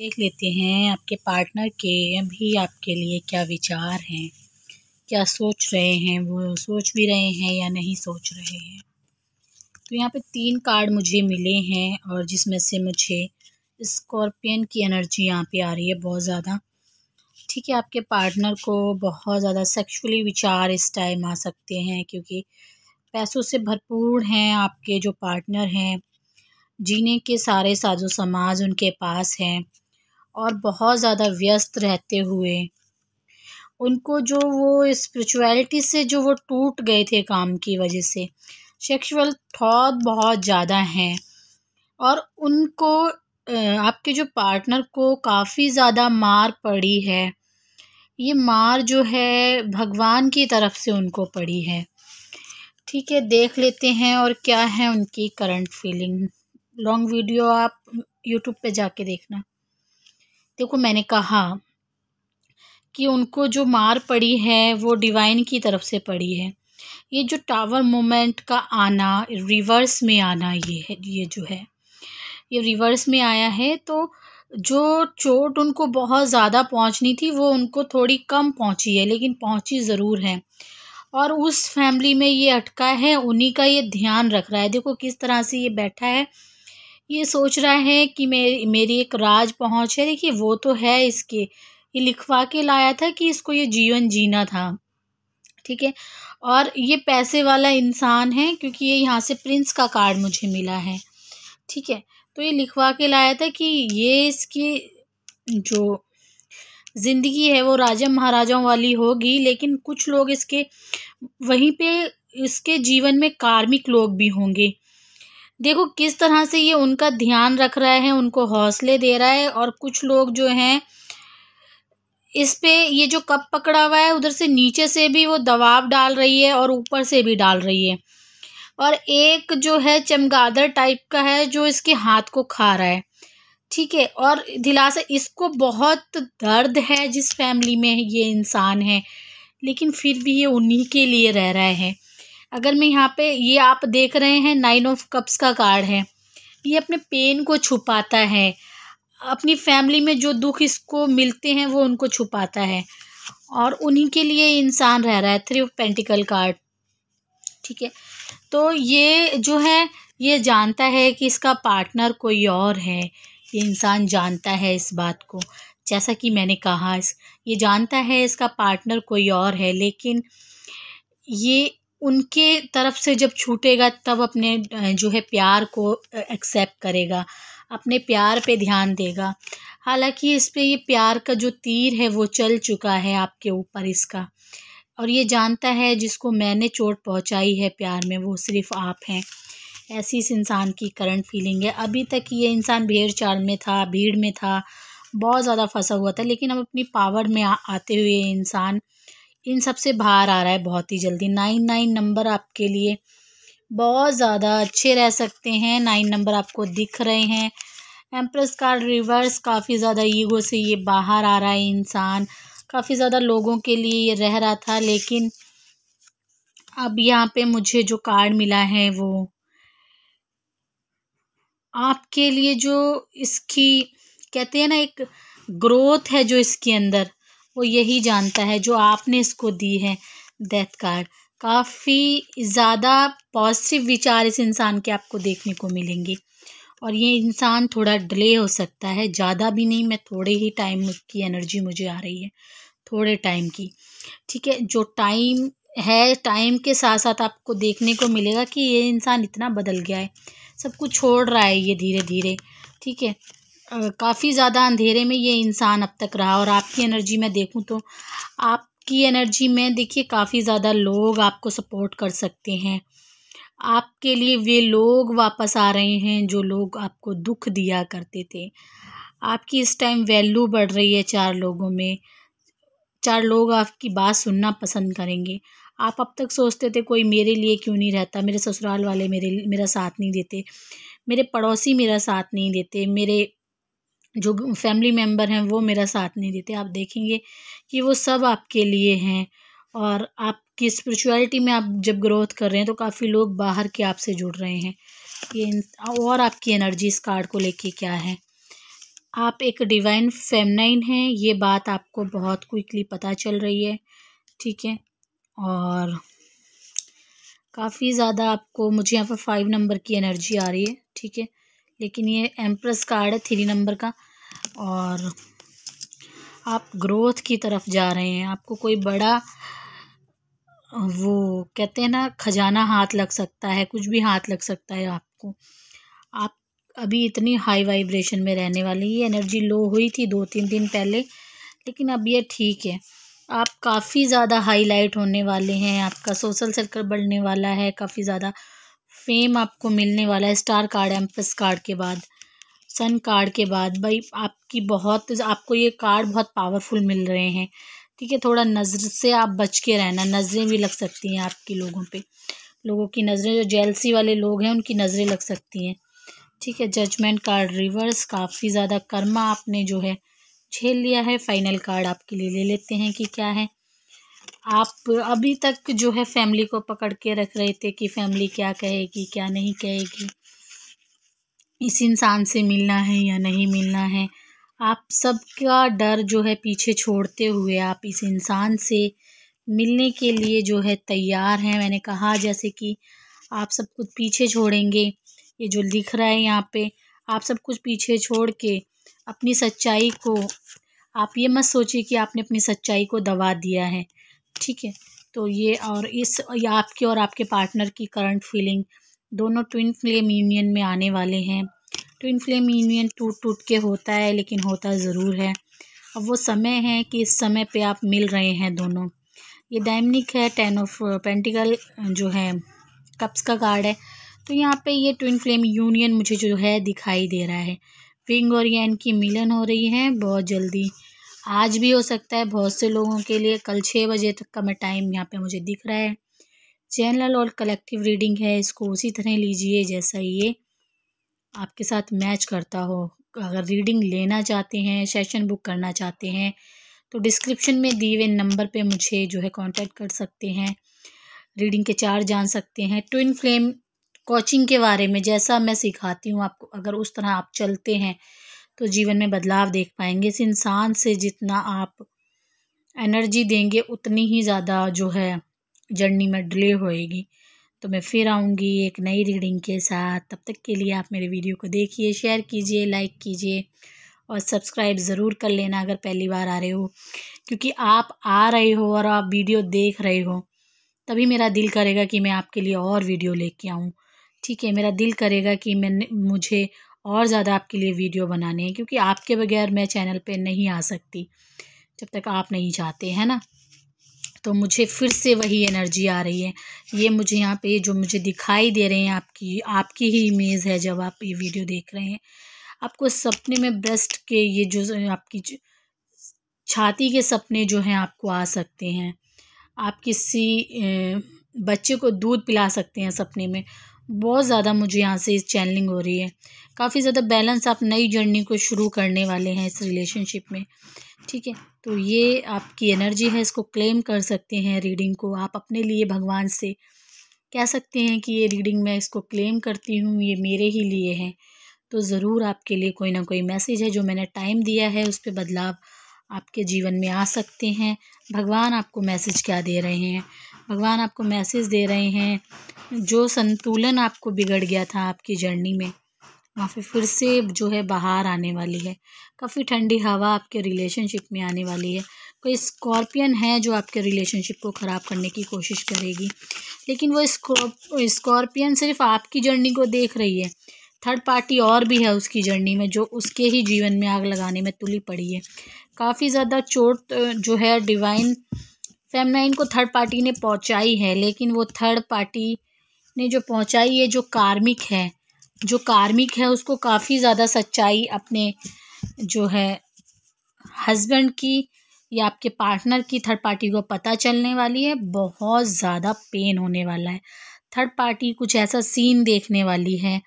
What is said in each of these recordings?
देख लेते हैं आपके पार्टनर के अभी आपके लिए क्या विचार हैं क्या सोच रहे हैं वो सोच भी रहे हैं या नहीं सोच रहे हैं तो यहाँ पे तीन कार्ड मुझे मिले हैं और जिसमें से मुझे स्कॉर्पियन की एनर्जी यहाँ पे आ रही है बहुत ज़्यादा ठीक है आपके पार्टनर को बहुत ज़्यादा सेक्सुअली विचार इस टाइम आ सकते हैं क्योंकि पैसों से भरपूर हैं आपके जो पार्टनर हैं जीने के सारे साजो समाज उनके पास हैं और बहुत ज़्यादा व्यस्त रहते हुए उनको जो वो स्पिरिचुअलिटी से जो वो टूट गए थे काम की वजह से सेक्सुअल थॉट बहुत ज़्यादा हैं और उनको आपके जो पार्टनर को काफ़ी ज़्यादा मार पड़ी है ये मार जो है भगवान की तरफ से उनको पड़ी है ठीक है देख लेते हैं और क्या है उनकी करंट फीलिंग लॉन्ग वीडियो आप यूट्यूब पे जाके देखना देखो मैंने कहा कि उनको जो मार पड़ी है वो डिवाइन की तरफ से पड़ी है ये जो टावर मोमेंट का आना रिवर्स में आना ये है ये जो है ये रिवर्स में आया है तो जो चोट उनको बहुत ज़्यादा पहुंचनी थी वो उनको थोड़ी कम पहुंची है लेकिन पहुंची ज़रूर है और उस फैमिली में ये अटका है उन्हीं का ये ध्यान रख रहा है देखो किस तरह से ये बैठा है ये सोच रहा है कि मेरी मेरी एक राज पहुँच है देखिए वो तो है इसके ये लिखवा के लाया था कि इसको ये जीवन जीना था ठीक है और ये पैसे वाला इंसान है क्योंकि ये यहाँ से प्रिंस का कार्ड मुझे मिला है ठीक है तो ये लिखवा के लाया था कि ये इसकी जो ज़िंदगी है वो राजा महाराजाओं वाली होगी लेकिन कुछ लोग इसके वहीं पे इसके जीवन में कार्मिक लोग भी होंगे देखो किस तरह से ये उनका ध्यान रख रहा है उनको हौसले दे रहा है और कुछ लोग जो हैं इस पे ये जो कप पकड़ा हुआ है उधर से नीचे से भी वो दबाव डाल रही है और ऊपर से भी डाल रही है और एक जो है चमगादर टाइप का है जो इसके हाथ को खा रहा है ठीक है और दिलासा इसको बहुत दर्द है जिस फैमिली में ये इंसान है लेकिन फिर भी ये उन्हीं के लिए रह रहा है अगर मैं यहाँ पे ये आप देख रहे हैं नाइन ऑफ कप्स का कार्ड है ये अपने पेन को छुपाता है अपनी फैमिली में जो दुख इसको मिलते हैं वो उनको छुपाता है और उन्हीं के लिए इंसान रह रहा है थ्री ऑफ पेंटिकल कार्ड ठीक है तो ये जो है ये जानता है कि इसका पार्टनर कोई और है ये इंसान जानता है इस बात को जैसा कि मैंने कहा ये जानता है इसका पार्टनर कोई और है लेकिन ये उनके तरफ से जब छूटेगा तब अपने जो है प्यार को एक्सेप्ट करेगा अपने प्यार पे ध्यान देगा हालांकि इस पे ये प्यार का जो तीर है वो चल चुका है आपके ऊपर इसका और ये जानता है जिसको मैंने चोट पहुंचाई है प्यार में वो सिर्फ़ आप हैं ऐसी इस इंसान की करंट फीलिंग है अभी तक ये इंसान भीड़ चाल में था भीड़ में था बहुत ज़्यादा फंसा हुआ था लेकिन अब अपनी पावर में आ, आते हुए इंसान इन सब से बाहर आ रहा है बहुत ही जल्दी नाइन नाइन नंबर आपके लिए बहुत ज़्यादा अच्छे रह सकते हैं नाइन नंबर आपको दिख रहे हैं एम्प्रेस कार्ड रिवर्स काफ़ी ज़्यादा ईगो से ये बाहर आ रहा है इंसान काफ़ी ज़्यादा लोगों के लिए ये रह रहा था लेकिन अब यहाँ पे मुझे जो कार्ड मिला है वो आपके लिए जो इसकी कहते हैं ना एक ग्रोथ है जो इसके अंदर वो यही जानता है जो आपने इसको दी है डेथ कार्ड काफ़ी ज़्यादा पॉजिटिव विचार इस इंसान के आपको देखने को मिलेंगे और ये इंसान थोड़ा डिले हो सकता है ज़्यादा भी नहीं मैं थोड़े ही टाइम की एनर्जी मुझे आ रही है थोड़े टाइम की ठीक है जो टाइम है टाइम के साथ साथ आपको देखने को मिलेगा कि ये इंसान इतना बदल गया है सब कुछ छोड़ रहा है ये धीरे धीरे ठीक है काफ़ी ज़्यादा अंधेरे में ये इंसान अब तक रहा और आपकी एनर्जी में देखूँ तो आपकी एनर्जी में देखिए काफ़ी ज़्यादा लोग आपको सपोर्ट कर सकते हैं आपके लिए वे लोग वापस आ रहे हैं जो लोग आपको दुख दिया करते थे आपकी इस टाइम वैल्यू बढ़ रही है चार लोगों में चार लोग आपकी बात सुनना पसंद करेंगे आप अब तक सोचते थे कोई मेरे लिए क्यों नहीं रहता मेरे ससुराल वाले मेरे मेरा साथ नहीं देते मेरे पड़ोसी मेरा साथ नहीं देते मेरे जो फैमिली मेम्बर हैं वो मेरा साथ नहीं देते आप देखेंगे कि वो सब आपके लिए हैं और आपकी स्पिरिचुअलिटी में आप जब ग्रोथ कर रहे हैं तो काफ़ी लोग बाहर के आपसे जुड़ रहे हैं ये और आपकी एनर्जी इस कार्ड को लेके क्या है आप एक डिवाइन फेमनाइन हैं ये बात आपको बहुत क्विकली पता चल रही है ठीक है और काफ़ी ज़्यादा आपको मुझे यहाँ पर फाइव नंबर की एनर्जी आ रही है ठीक है लेकिन ये एम्प्रेस कार्ड है थ्री नंबर का और आप ग्रोथ की तरफ जा रहे हैं आपको कोई बड़ा वो कहते हैं ना खजाना हाथ लग सकता है कुछ भी हाथ लग सकता है आपको आप अभी इतनी हाई वाइब्रेशन में रहने वाली ये एनर्जी लो हुई थी दो तीन दिन पहले लेकिन अब ये ठीक है आप काफ़ी ज़्यादा हाईलाइट होने वाले हैं आपका सोशल सर्कल बढ़ने वाला है काफ़ी ज़्यादा फेम आपको मिलने वाला है स्टार कार्ड एम्पस कार्ड के बाद सन कार्ड के बाद भाई आपकी बहुत आपको ये कार्ड बहुत पावरफुल मिल रहे हैं ठीक है थोड़ा नज़र से आप बच के रहना नज़रें भी लग सकती हैं आपकी लोगों पे लोगों की नज़रें जो जेलसी वाले लोग हैं उनकी नज़रें लग सकती हैं ठीक है जजमेंट कार्ड रिवर्स काफ़ी ज़्यादा कर्मा आपने जो है झेल लिया है फाइनल कार्ड आपके लिए ले लेते हैं कि क्या है आप अभी तक जो है फैमिली को पकड़ के रख रहे थे कि फैमिली क्या कहेगी क्या नहीं कहेगी इस इंसान से मिलना है या नहीं मिलना है आप सबका डर जो है पीछे छोड़ते हुए आप इस इंसान से मिलने के लिए जो है तैयार हैं मैंने कहा जैसे कि आप सब कुछ पीछे छोड़ेंगे ये जो लिख रहा है यहाँ पे आप सब कुछ पीछे छोड़ के अपनी सच्चाई को आप ये मत सोचिए कि आपने अपनी सच्चाई को दबा दिया है ठीक है तो ये और इस ये आपके और आपके पार्टनर की करंट फीलिंग दोनों ट्विन फ्लेम यूनियन में आने वाले हैं ट्विन फ्लेम यूनियन टूट टूट के होता है लेकिन होता ज़रूर है अब वो समय है कि इस समय पे आप मिल रहे हैं दोनों ये डायमनिक है टेन ऑफ पेंटिकल जो है कप्स का कार्ड है तो यहाँ पे ये ट्विन फ्लेम यूनियन मुझे जो है दिखाई दे रहा है विंग और यैन की मिलन हो रही है बहुत जल्दी आज भी हो सकता है बहुत से लोगों के लिए कल छः बजे तक का मैं टाइम यहाँ पे मुझे दिख रहा है जनरल और कलेक्टिव रीडिंग है इसको उसी तरह लीजिए जैसा ये आपके साथ मैच करता हो अगर रीडिंग लेना चाहते हैं सेशन बुक करना चाहते हैं तो डिस्क्रिप्शन में दिए हुए नंबर पे मुझे जो है कांटेक्ट कर सकते हैं रीडिंग के चार जान सकते हैं ट्विन फ्लेम कोचिंग के बारे में जैसा मैं सिखाती हूँ आपको अगर उस तरह आप चलते हैं तो जीवन में बदलाव देख पाएंगे इस इंसान से जितना आप एनर्जी देंगे उतनी ही ज़्यादा जो है जर्नी में डिले होएगी तो मैं फिर आऊँगी एक नई रीडिंग के साथ तब तक के लिए आप मेरे वीडियो को देखिए शेयर कीजिए लाइक कीजिए और सब्सक्राइब ज़रूर कर लेना अगर पहली बार आ रहे हो क्योंकि आप आ रहे हो और आप वीडियो देख रहे हो तभी मेरा दिल करेगा कि मैं आपके लिए और वीडियो लेके आऊँ ठीक है मेरा दिल करेगा कि मैं मुझे और ज़्यादा आपके लिए वीडियो बनाने हैं क्योंकि आपके बगैर मैं चैनल पे नहीं आ सकती जब तक आप नहीं चाहते है ना तो मुझे फिर से वही एनर्जी आ रही है ये मुझे यहाँ पे जो मुझे दिखाई दे रहे हैं आपकी आपकी ही इमेज है जब आप ये वीडियो देख रहे हैं आपको सपने में ब्रेस्ट के ये जो आपकी छाती के सपने जो हैं आपको आ सकते हैं आप किसी बच्चे को दूध पिला सकते हैं सपने में बहुत ज़्यादा मुझे यहाँ से इस चैनलिंग हो रही है काफ़ी ज़्यादा बैलेंस आप नई जर्नी को शुरू करने वाले हैं इस रिलेशनशिप में ठीक है तो ये आपकी एनर्जी है इसको क्लेम कर सकते हैं रीडिंग को आप अपने लिए भगवान से कह सकते हैं कि ये रीडिंग मैं इसको क्लेम करती हूँ ये मेरे ही लिए है तो ज़रूर आपके लिए कोई ना कोई मैसेज है जो मैंने टाइम दिया है उस पर बदलाव आपके जीवन में आ सकते हैं भगवान आपको मैसेज क्या दे रहे हैं भगवान आपको मैसेज दे रहे हैं जो संतुलन आपको बिगड़ गया था आपकी जर्नी में वहाँ पे फिर से जो है बाहर आने वाली है काफ़ी ठंडी हवा आपके रिलेशनशिप में आने वाली है कोई स्कॉर्पियन है जो आपके रिलेशनशिप को ख़राब करने की कोशिश करेगी लेकिन वो स्कॉर्पियन सिर्फ आपकी जर्नी को देख रही है थर्ड पार्टी और भी है उसकी जर्नी में जो उसके ही जीवन में आग लगाने में तुली पड़ी है काफ़ी ज़्यादा चोट जो है डिवाइन फेमनाइन को थर्ड पार्टी ने पहुँचाई है लेकिन वो थर्ड पार्टी ने जो पहुंचाई है जो कार्मिक है जो कार्मिक है उसको काफ़ी ज़्यादा सच्चाई अपने जो है हस्बैंड की या आपके पार्टनर की थर्ड पार्टी को पता चलने वाली है बहुत ज़्यादा पेन होने वाला है थर्ड पार्टी कुछ ऐसा सीन देखने वाली है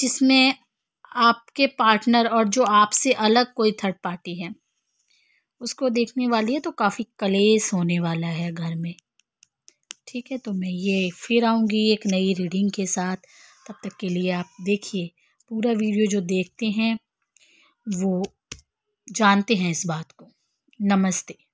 जिसमें आपके पार्टनर और जो आपसे अलग कोई थर्ड पार्टी है उसको देखने वाली है तो काफ़ी कलेस होने वाला है घर में ठीक है तो मैं ये फिर आऊँगी एक नई रीडिंग के साथ तब तक के लिए आप देखिए पूरा वीडियो जो देखते हैं वो जानते हैं इस बात को नमस्ते